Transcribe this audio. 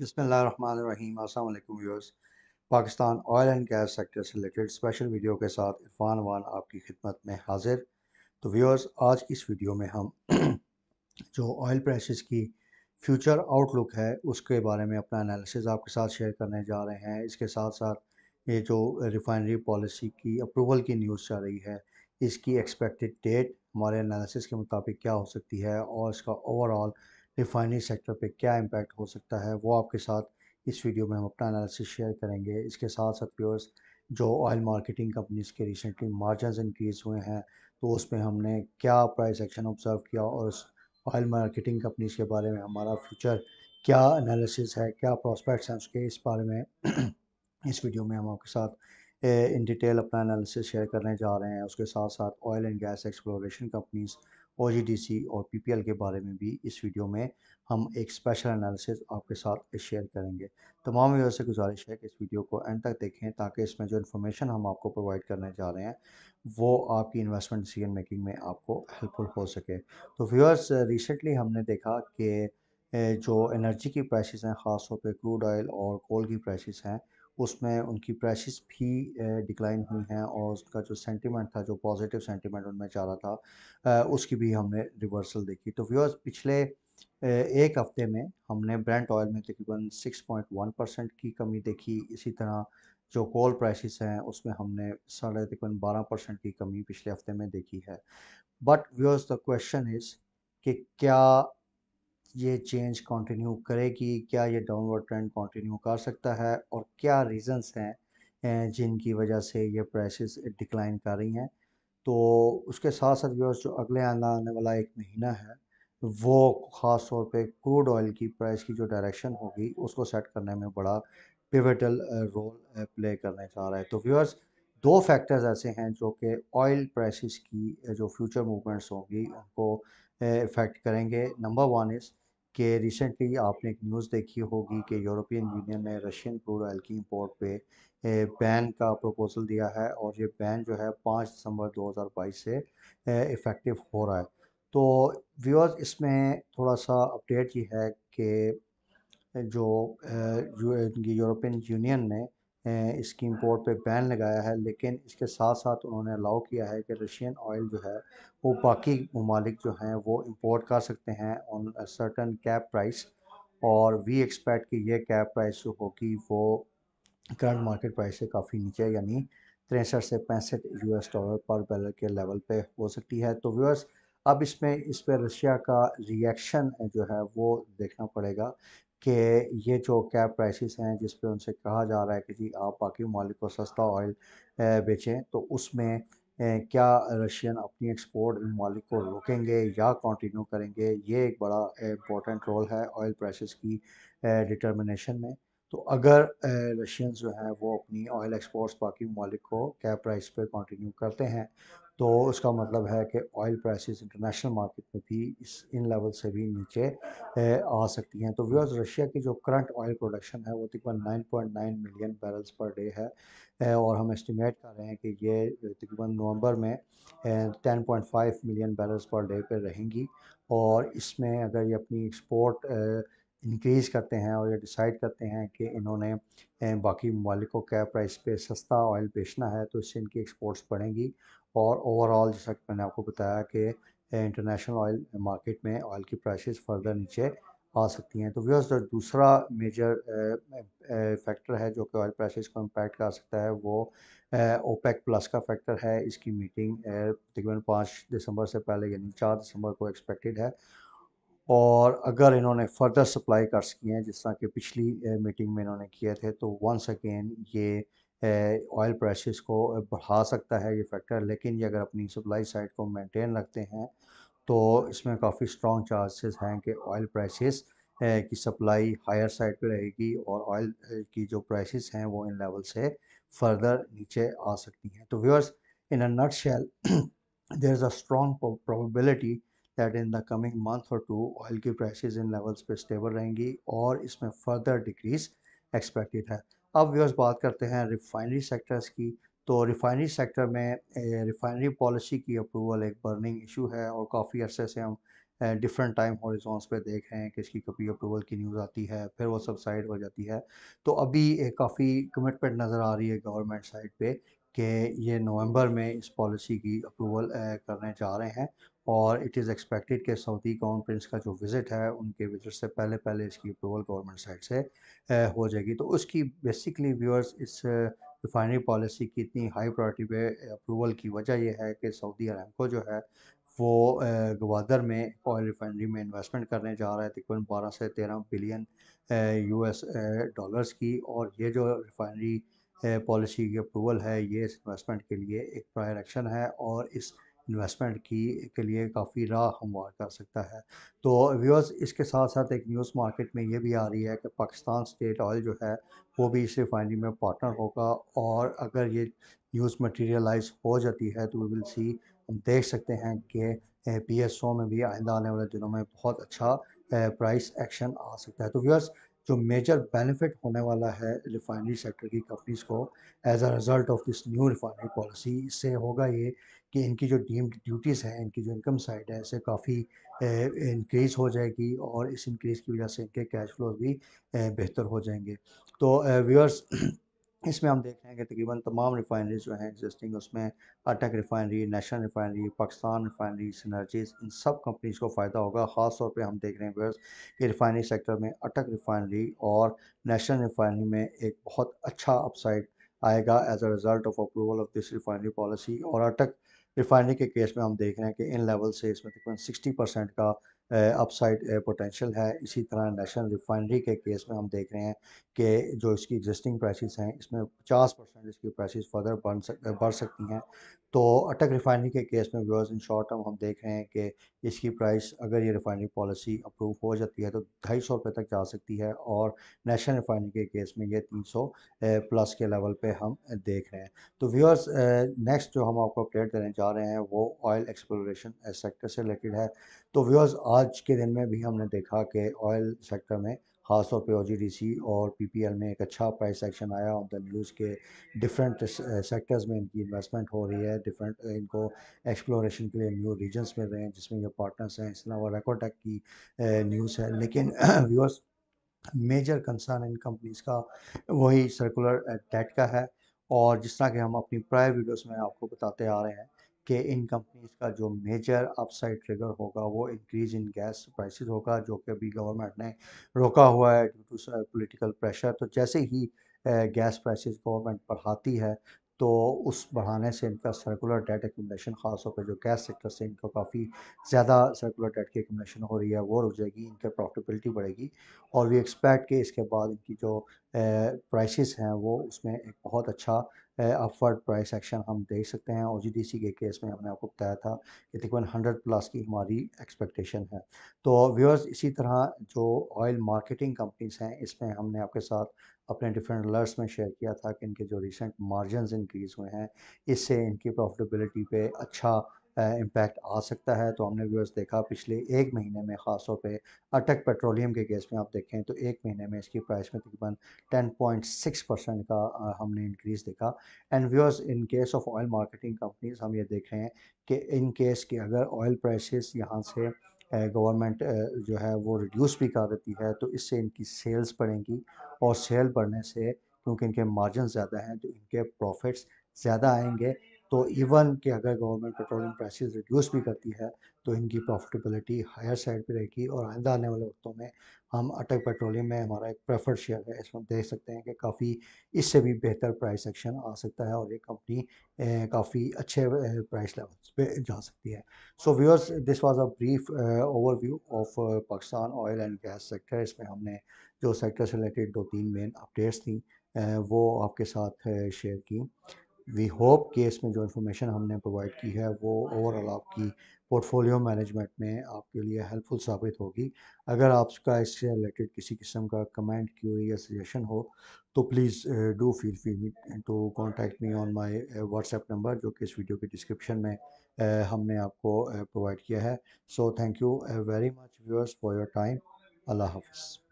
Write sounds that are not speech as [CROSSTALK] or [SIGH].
बसमीम अल्लाम viewers Pakistan oil and gas sector से रिलेटेड स्पेशल वीडियो के साथ इरफान वान आपकी खिदमत में हाजिर तो व्यूअर्स आज इस वीडियो में हम [CLEARS THROAT] जो ऑयल प्राइसेस की फ्यूचर आउटलुक है उसके बारे में अपना एनालिसिस आपके साथ शेयर करने जा रहे हैं इसके साथ साथ ये जो रिफाइनरी पॉलिसी की अप्रूवल की न्यूज़ चल रही है इसकी एक्सपेक्टेड डेट हमारे एनालिसिस के मुताबिक क्या हो सकती है और इसका ओवरऑल रिफाइनरी सेक्टर पे क्या इम्पैक्ट हो सकता है वो आपके साथ इस वीडियो में हम अपना एनालिसिस शेयर करेंगे इसके साथ साथ प्योर्स जो ऑयल मार्केटिंग कंपनीज़ के रिसेंटली मार्जिन इंक्रीज़ हुए हैं तो उस पर हमने क्या प्राइस एक्शन ऑब्जर्व किया और उस ऑयल मार्केटिंग कंपनीज़ के बारे में हमारा फ्यूचर क्या एनालिसिस है क्या प्रॉस्पेक्ट्स हैं उसके इस बारे में [CLEARS THROAT] इस वीडियो में हम आपके साथ इन डिटेल अपना एनालिसिस शेयर करने जा रहे हैं उसके साथ साथ oil and gas exploration companies O और पी के बारे में भी इस वीडियो में हम एक स्पेशल एनालिसिस आपके साथ शेयर करेंगे तमाम व्यवस्था से गुजारिश है कि इस वीडियो को एंड तक देखें ताकि इसमें जो इन्फॉर्मेशन हम आपको प्रोवाइड करने जा रहे हैं वो आपकी इन्वेस्टमेंट डिसीजन मेकिंग में आपको हेल्पफुल हो सके तो व्यूअर्स रिसेंटली हमने देखा कि जो एनर्जी की प्राइसेस हैं ख़ास तौर पे क्रूड ऑयल और कोल की प्राइसेस हैं उसमें उनकी प्राइसिस भी डिक्लाइन हुई हैं और उसका जो सेंटीमेंट था जो पॉजिटिव सेंटीमेंट उनमें जा रहा था उसकी भी हमने रिवर्सल देखी तो व्यूअर्स पिछले एक हफ्ते में हमने ब्रांड ऑयल में तकरीबन 6.1 परसेंट की कमी देखी इसी तरह जो कोल प्राइसेस हैं उसमें हमने साढ़े तकरीबन 12 परसेंट की कमी पिछले हफ्ते में देखी है but viewers the question is कि क्या ये चेंज कंटिन्यू करेगी क्या ये डाउनवर्ड ट्रेंड कंटिन्यू कर सकता है और क्या रीज़न्स हैं जिनकी वजह से ये प्राइसेस डिक्लाइन कर रही हैं तो उसके साथ साथ व्यवर्स जो अगले आना आने वाला एक महीना है वो ख़ास तौर पे क्रूड ऑयल की प्राइस की जो डायरेक्शन होगी उसको सेट करने में बड़ा पिवटल रोल प्ले करने जा रहा है तो व्यूअर्स दो फैक्टर्स ऐसे हैं जो कि ऑयल प्राइसेस की जो फ्यूचर मूवमेंट्स होंगी उनको इफ़ेक्ट करेंगे नंबर वन इज़ कि रिसेंटली आपने एक न्यूज़ देखी होगी कि यूरोपियन यूनियन ने रशियन क्रूड ऑयल की इम्पोर्ट पे बैन का प्रपोज़ल दिया है और ये बैन जो है पाँच दिसंबर 2022 से इफ़ेक्टिव हो रहा है तो व्यूअर्स इसमें थोड़ा सा अपडेट ये है कि जो यूरोपियन यूनियन ने इसकी इम्पोर्ट पे बैन लगाया है लेकिन इसके साथ साथ उन्होंने अलाउ किया है कि रशियन ऑयल जो है वो बाकी ममालिक जो हैं वो इम्पोर्ट कर सकते हैं ऑन सर्टन कैप प्राइस और वी एक्सपेक्ट कि ये कैप प्राइस जो होगी वो करंट मार्केट प्राइस से काफ़ी नीचे यानी तिरसठ से पैंसठ एस डॉलर पर बैरल के लेवल पर हो सकती है तो व्यूअर्स अब इसमें इस पर रशिया का रिएक्शन जो है वो देखना पड़ेगा कि ये जो कैप प्राइसेस हैं जिस पे उनसे कहा जा रहा है कि जी आप बाकी ममालिक को सस्ता ऑयल बेचें तो उसमें क्या रशियन अपनी एक्सपोर्ट इन ममालिक को रोकेंगे या कंटिन्यू करेंगे ये एक बड़ा इम्पोर्टेंट रोल है ऑयल प्राइसेस की डिटर्मिनेशन में तो अगर रशियन जो है वो अपनी ऑयल एक्सपोर्ट्स बाकी ममालिक को कैप प्राइस पर कंटिन्यू करते हैं तो उसका मतलब है कि ऑयल प्राइसेस इंटरनेशनल मार्केट में भी इस इन लेवल से भी नीचे आ सकती हैं तो व्यूअर्स रशिया की जो करंट ऑयल प्रोडक्शन है वो तकरीबन 9.9 मिलियन बैरल्स पर डे है और हम एस्टिमेट कर रहे हैं कि ये तकरीबन नवंबर में 10.5 मिलियन बैरल्स पर डे पर रहेंगी और इसमें अगर ये अपनी एक्सपोर्ट इंक्रीज करते हैं और ये डिसाइड करते हैं कि इन्होंने बाकी ममालिक को क्या प्राइस पे सस्ता ऑयल बेचना है तो इससे इनकी एक्सपोर्ट्स बढ़ेंगी और ओवरऑल जैसा कि मैंने आपको बताया कि इंटरनेशनल ऑयल मार्केट में ऑयल की प्राइसेस फर्दर नीचे आ सकती हैं तो व्यर्स जो दूसरा मेजर फैक्टर है जो कि ऑयल प्राइसेस को इम्पैक्ट कर सकता है वो ओपेक प्लस का फैक्टर है इसकी मीटिंग तकरीबन पाँच दिसंबर से पहले यानी चार दिसंबर को एक्सपेक्टेड है और अगर इन्होंने फर्दर सप्लाई कर सकी हैं जिस तरह के पिछली मीटिंग में इन्होंने किए थे तो वंस अगेन ये ऑयल प्राइसेस को बढ़ा सकता है ये फैक्टर लेकिन ये अगर अपनी सप्लाई साइड को मेंटेन रखते हैं तो इसमें काफ़ी स्ट्रॉन्ग चांसेस हैं कि ऑयल प्राइसेस की सप्लाई हायर साइड पे रहेगी और ऑयल की जो प्राइसेस हैं वो इन लेवल से फर्दर नीचे आ सकती हैं तो viewers in a nutshell there is a strong probability that in the coming month or two oil की प्राइसेस इन लेवल्स पे स्टेबल रहेंगी और इसमें फर्दर डिक्रीज एक्सपेक्टेड है अब व्यवर्स बात करते हैं रिफाइनरी सेक्टर्स की तो रिफाइनरी सेक्टर में रिफाइनरी पॉलिसी की अप्रूवल एक बर्निंग इशू है और काफ़ी अरसे से हम डिफरेंट टाइम हॉरिजॉन्स पे देख रहे हैं कि इसकी कभी अप्रूवल की न्यूज़ आती है फिर वो सब साइड हो जाती है तो अभी काफ़ी कमिटमेंट नज़र आ रही है गवर्नमेंट साइड पे कि ये नवंबर में इस पॉलिसी की अप्रूवल करने जा रहे हैं और इट इज़ एक्सपेक्टेड कि सऊदी क्राउन प्रिंस का जो विज़िट है उनके विज़िट से पहले पहले इसकी अप्रूवल गवर्नमेंट साइड से हो जाएगी तो उसकी बेसिकली व्यूअर्स इस रिफाइनरी पॉलिसी की इतनी हाई प्रायोरिटी पे अप्रूवल की वजह यह है कि सऊदी अरब को जो है वो गवादर में ऑयल रिफाइनरी में इन्वेस्टमेंट करने जा रहा है तकरीबन बारह से तेरह बिलियन यूएस डॉलर्स की और ये जो रिफाइनरी पॉलिसी की अप्रूवल है ये इस इन्वेस्टमेंट के लिए एक प्रायर एक्शन है और इस इन्वेस्टमेंट की के लिए काफ़ी राह हमवार कर सकता है तो व्यूअर्स इसके साथ साथ एक न्यूज़ मार्केट में ये भी आ रही है कि पाकिस्तान स्टेट ऑयल जो है वो भी इस रिफाइनरी में पार्टनर होगा और अगर ये न्यूज़ मटेरियलाइज हो जाती है तो वी विल सी हम देख सकते हैं कि पी एस ओ में भी आइंदा आने वाले दिनों में बहुत अच्छा प्राइस एक्शन आ सकता है तो व्यूअर्स जो मेजर बेनिफिट होने वाला है रिफाइनरी सेक्टर की कंपनीज को as a result of this new refinery policy इससे होगा ये कि इनकी जो डीम्ड ड्यूटीज़ हैं इनकी जो इनकम साइड है इसे काफ़ी इंक्रीज़ हो जाएगी और इस इंक्रीज़ की वजह से इनके कैश फ्लो भी बेहतर हो जाएंगे तो व्यूअर्स इसमें हम देख रहे हैं कि तकरीबन तमाम रिफाइनरी जो हैं एग्जिस्टिंग उसमें Attock refinery national refinery Pakistan refinery सनर्जीज इन सब कंपनीज को फ़ायदा होगा ख़ास तौर पे हम देख रहे हैं कि रिफाइनरी सेक्टर में अटक रिफाइनरी और नेशनल रिफाइनरी में एक बहुत अच्छा अपसाइड आएगा as a result of approval of this refinery policy और अटक रिफाइनरी के केस में हम देख रहे हैं कि इन लेवल से इसमें तकरीबन सिक्सटी परसेंट का अपसाइड पोटेंशियल है इसी तरह नेशनल रिफाइनरी के केस में हम देख रहे हैं कि जो इसकी एग्जिस्टिंग प्राइसेस हैं इसमें 50 परसेंट इसकी प्राइसेस फर्दर बढ़ सक बढ़ सकती हैं तो अटक रिफाइनरी के केस में व्यवर्स इन शॉर्ट टर्म हम देख रहे हैं कि इसकी प्राइस अगर ये रिफाइनरी पॉलिसी अप्रूव हो जाती है तो ढाई सौ रुपये तक जा सकती है और नेशनल रिफाइनरी के केस में ये तीन सौ प्लस के लेवल पे हम देख रहे हैं तो व्यूअर्स नेक्स्ट जो हम आपको अपडेट देने जा रहे हैं वो ऑयल एक्सप्लोरेशन सेक्टर से रिलेटेड है तो व्यूअर्स आज के दिन में भी हमने देखा कि ऑयल सेक्टर में ओ जी डी ओ और पी में एक अच्छा प्राइस एक्शन आया ऑन द न्यूज़ के डिफरेंट सेक्टर्स uh, में इनकी इन्वेस्टमेंट हो रही है डिफरेंट uh, इनको एक्सप्लोरेशन के लिए न्यू रीजन्स मिल रहे हैं जिसमें ये पार्टनर्स हैं इस अलावा रेकोटेक की न्यूज़ uh, है लेकिन व्यूअर्स मेजर कंसर्न इन कंपनीज़ का वही सर्कुलर डेट का है और जिस तरह के हम अपनी प्रायर वीडियोस में आपको बताते आ रहे हैं कि इन कंपनीज का जो मेजर अपसाइड ट्रिगर होगा वो इंक्रीज इन गैस प्राइसेस होगा जो कि अभी गवर्नमेंट ने रोका हुआ है ड्यू टू पॉलिटिकल प्रेशर तो जैसे ही गैस प्राइसेस गवर्नमेंट बढ़ाती है तो उस बढ़ाने से इनका सर्कुलर डेट एकमलेशन खास होकर जो गैस सेक्टर से इनको काफ़ी ज़्यादा सर्कुलर डेट की एकमलेशन हो रही है वो रुक जाएगी इनके प्रॉफिटेबिलिटी बढ़ेगी और वी एक्सपेक्ट कि इसके बाद इनकी जो प्राइसेस हैं वो उसमें एक बहुत अच्छा अपवर्ड प्राइस एक्शन हम देख सकते हैं ओ के केस में हमने आपको बताया था कि तकरीबन हंड्रेड प्लस की हमारी एक्सपेक्टेशन है तो व्यूअर्स इसी तरह जो ऑयल मार्केटिंग कंपनीज हैं इसमें हमने आपके साथ अपने डिफरेंट अलर्ट्स में शेयर किया था कि इनके जो रिसेंट मार्जिन इंक्रीज़ हुए हैं इससे इनकी प्रॉफिटेबिलिटी पे अच्छा इम्पैक्ट आ सकता है तो हमने व्यूअर्स देखा पिछले एक महीने में ख़ास तौर पर अटक पेट्रोलियम के गैस में आप देखें तो एक महीने में इसकी प्राइस में तकरीबन 10.6 परसेंट का हमने इंक्रीज़ देखा and viewers in case of oil marketing companies हम ये देख रहे हैं कि इन केस कि अगर ऑयल प्राइसेस यहाँ से गवर्नमेंट जो है वो रिड्यूस भी कर देती है तो इससे इनकी सेल्स बढ़ेंगी और सेल बढ़ने से क्योंकि इनके मार्जिन ज़्यादा हैं तो इनके प्रॉफिट्स ज़्यादा आएंगे तो इवन कि अगर गवर्नमेंट पेट्रोलियम प्राइसेस रिड्यूस भी करती है तो इनकी प्रॉफिटेबिलिटी हायर साइड पे रहेगी और आइंदा आने वाले वक्तों में हम अटक पेट्रोलियम में हमारा एक प्रेफर्ड शेयर है इसमें देख सकते हैं कि काफ़ी इससे भी बेहतर प्राइस एक्शन आ सकता है और ये कंपनी काफ़ी अच्छे प्राइस लेवल्स पे जा सकती है so viewers this was a brief overview of Pakistan oil and gas sector इसमें हमने जो सेक्टर से रिलेटेड दो तीन मेन अपडेट्स थी वो आपके साथ शेयर की वी होप कि इसमें जो इन्फॉर्मेशन हमने प्रोवाइड की है वो ओवरऑल आपकी पोर्टफोलियो मैनेजमेंट में आपके लिए हेल्पफुल साबित होगी अगर आपका इससे रिलेटेड किसी किस्म का कमेंट क्यूरी या सजेशन हो तो please do feel free to contact me on my WhatsApp number जो कि इस वीडियो के डिस्क्रिप्शन में uh, हमने आपको प्रोवाइड uh, किया है so thank you very much viewers for your time अल्लाह हाफ